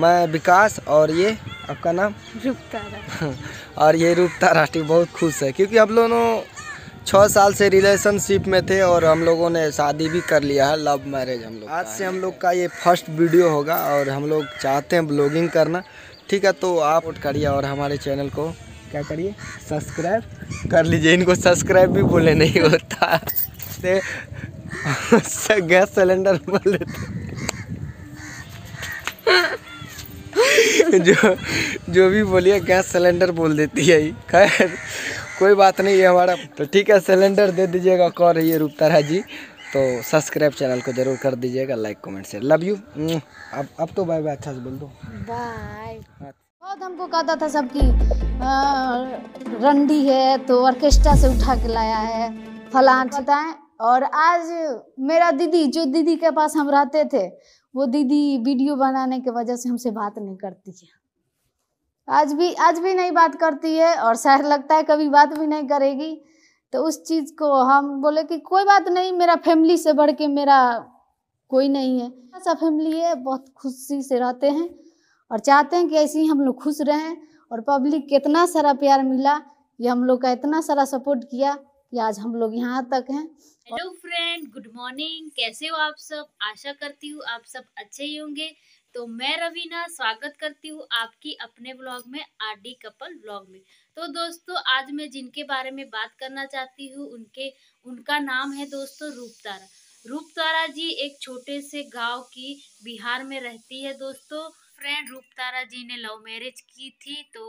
मैं विकास और ये आपका नाम तारा और ये रूपतारा ठीक बहुत खुश है क्योंकि हम लोगों छः साल से रिलेशनशिप में थे और हम लोगों ने शादी भी कर लिया है लव मैरिज हम लोग आज से हम लोग का ये फर्स्ट वीडियो होगा और हम लोग चाहते हैं ब्लॉगिंग करना ठीक है तो आप उठ करिए और हमारे चैनल को क्या करिए सब्सक्राइब कर लीजिए इनको सब्सक्राइब भी बोले नहीं होता गैस सिलेंडर बोल देते जो जो भी बोलिए गैस सिलेंडर बोल देती है खैर कोई बात नहीं है हमारा तो ठीक है सिलेंडर दे दीजिएगा कह रही है रूपतारा जी तो सब्सक्राइब चैनल को जरूर कर दीजिएगा like comment share love you अब अब तो बाय बाय अच्छा से बोल दो बाय हाँ। बहुत हमको कहता था सबकी रंडी है तो ऑर्केस्ट्रा से उठा के लाया है फलां बताएं और आज मेरा दीदी जो दीदी के पास हम रहते थे वो दीदी वीडियो बनाने की वजह से हमसे बात नहीं करती है आज भी आज भी नहीं बात करती है और शायद लगता है कभी बात भी नहीं करेगी तो उस चीज़ को हम बोले कि कोई बात नहीं मेरा फैमिली से बढ़ के मेरा कोई नहीं है ऐसा फैमिली है बहुत खुशी से रहते हैं और चाहते हैं कि ऐसे ही हम लोग खुश रहें और पब्लिक कितना सारा प्यार मिला ये हम लोग का इतना सारा सपोर्ट किया कि आज हम लोग यहाँ तक हैं हेलो फ्रेंड गुड मॉर्निंग कैसे हो आप सब आशा करती हूँ आप सब अच्छे ही होंगे तो मैं रवीना स्वागत करती हूँ आपकी अपने ब्लॉग में आर डी कपल ब्लॉग में तो दोस्तों आज मैं जिनके बारे में बात करना चाहती हूँ उनके उनका नाम है दोस्तों रूपतारा रूपतारा जी एक छोटे से गांव की बिहार में रहती है दोस्तों फ्रेंड रूप तारा जी ने लव मैरिज की थी तो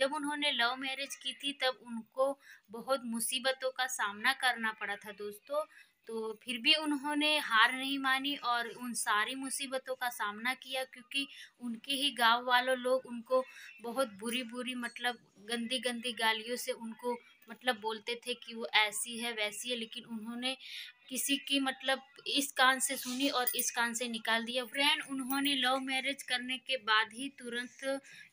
जब उन्होंने लव मैरिज की थी तब उनको बहुत मुसीबतों का सामना करना पड़ा था दोस्तों तो फिर भी उन्होंने हार नहीं मानी और उन सारी मुसीबतों का सामना किया क्योंकि उनके ही गांव वालों लोग उनको बहुत बुरी बुरी मतलब गंदी गंदी गालियों से उनको मतलब बोलते थे कि वो ऐसी है वैसी है लेकिन उन्होंने किसी की मतलब इस कान से सुनी और इस कान से निकाल दिया फ्रेंड उन्होंने लव मैरिज करने के बाद ही तुरंत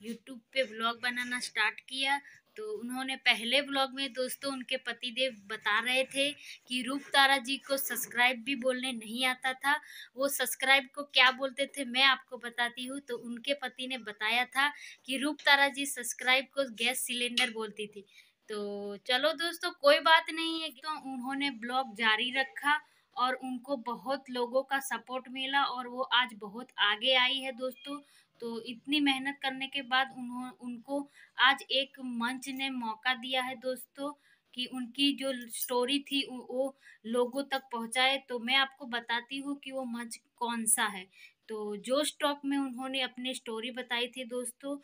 यूट्यूब पे ब्लॉग बनाना स्टार्ट किया तो उन्होंने पहले ब्लॉग में दोस्तों उनके पति देव बता रहे थे कि रूप तारा जी को सब्सक्राइब भी बोलने नहीं आता था वो सब्सक्राइब को क्या बोलते थे मैं आपको बताती हूँ तो उनके पति ने बताया था कि रूप तारा जी सब्सक्राइब को गैस सिलेंडर बोलती थी तो चलो दोस्तों कोई बात नहीं है तो उन्होंने ब्लॉग जारी रखा और उनको बहुत लोगों का सपोर्ट मिला और वो आज बहुत आगे आई है दोस्तों तो इतनी मेहनत करने के बाद उन्होंने उनको आज एक मंच ने मौका दिया है दोस्तों कि उनकी जो स्टोरी थी वो लोगों तक पहुंचाए तो मैं आपको बताती हूँ कि वो मंच कौन सा है तो जो स्टॉक में उन्होंने अपनी स्टोरी बताई थी दोस्तों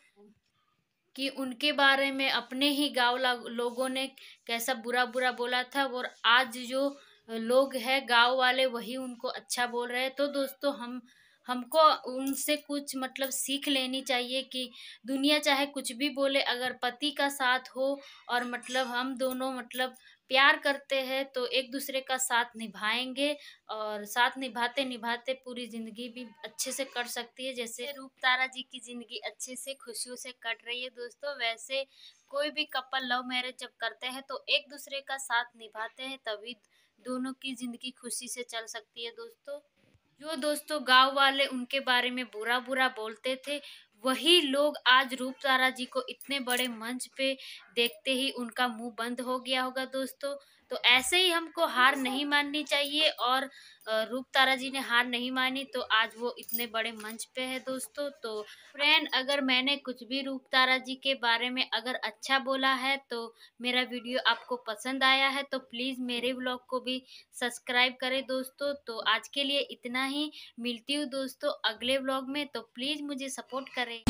कि उनके बारे में अपने ही गांव लोगों ने कैसा बुरा बुरा बोला था और आज जो लोग है गांव वाले वही उनको अच्छा बोल रहे हैं तो दोस्तों हम हमको उनसे कुछ मतलब सीख लेनी चाहिए कि दुनिया चाहे कुछ भी बोले अगर पति का साथ हो और मतलब हम दोनों मतलब प्यार करते हैं तो एक दूसरे का साथ निभाएंगे और साथ निभाते निभाते पूरी ज़िंदगी भी अच्छे से कट सकती है जैसे रूप तारा जी की ज़िंदगी अच्छे से खुशियों से कट रही है दोस्तों वैसे कोई भी कपल लव मैरिज जब करते हैं तो एक दूसरे का साथ निभाते हैं तभी दोनों की ज़िंदगी खुशी से चल सकती है दोस्तों जो दोस्तों गांव वाले उनके बारे में बुरा बुरा बोलते थे वही लोग आज रूप तारा जी को इतने बड़े मंच पे देखते ही उनका मुंह बंद हो गया होगा दोस्तों तो ऐसे ही हमको हार हाँ। नहीं माननी चाहिए और रूप तारा जी ने हार नहीं मानी तो आज वो इतने बड़े मंच पे है दोस्तों तो फ्रेंड अगर मैंने कुछ भी रूप तारा जी के बारे में अगर अच्छा बोला है तो मेरा वीडियो आपको पसंद आया है तो प्लीज़ मेरे ब्लॉग को भी सब्सक्राइब करें दोस्तों तो आज के लिए इतना ही मिलती हूँ दोस्तों अगले ब्लॉग में तो प्लीज़ मुझे सपोर्ट करें